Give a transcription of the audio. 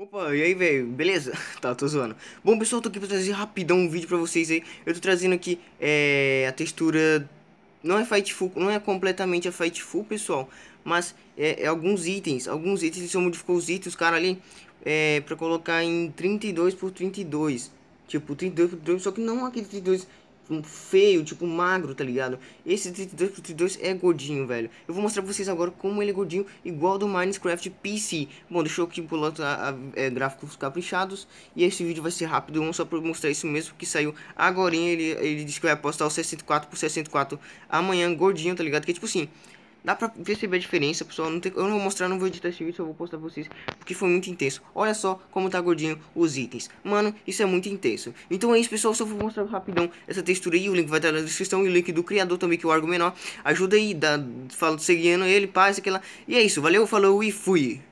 Opa, e aí, velho? Beleza? tá, tô zoando. Bom, pessoal, tô aqui pra trazer rapidão um vídeo pra vocês aí. Eu tô trazendo aqui é, a textura... Não é Fightful, não é completamente a Fightful, pessoal. Mas é, é, alguns itens. Alguns itens, eles só modificou os itens, cara, ali. É, pra colocar em 32 por 32. Tipo, 32 por 32, só que não aquele 32 Tipo, feio, tipo magro, tá ligado? Esse 32 é gordinho, velho. Eu vou mostrar pra vocês agora como ele é gordinho, igual do Minecraft PC. Bom, deixa eu aqui pular tá a, é, gráficos caprichados. E esse vídeo vai ser rápido, um só pra mostrar isso mesmo, que saiu agora. Ele, ele disse que vai postar o 64 por 64 amanhã, gordinho, tá ligado? Que é tipo assim, Dá pra perceber a diferença, pessoal. Não tem, eu não vou mostrar, não vou editar esse vídeo, só vou postar pra vocês. Porque foi muito intenso. Olha só como tá gordinho os itens. Mano, isso é muito intenso. Então é isso, pessoal. Só vou mostrar rapidão essa textura aí. O link vai estar tá na descrição. E o link do criador também, que é o Argo Menor. Ajuda aí, dá, fala, seguindo ele, paz, aquela. E é isso, valeu, falou e fui.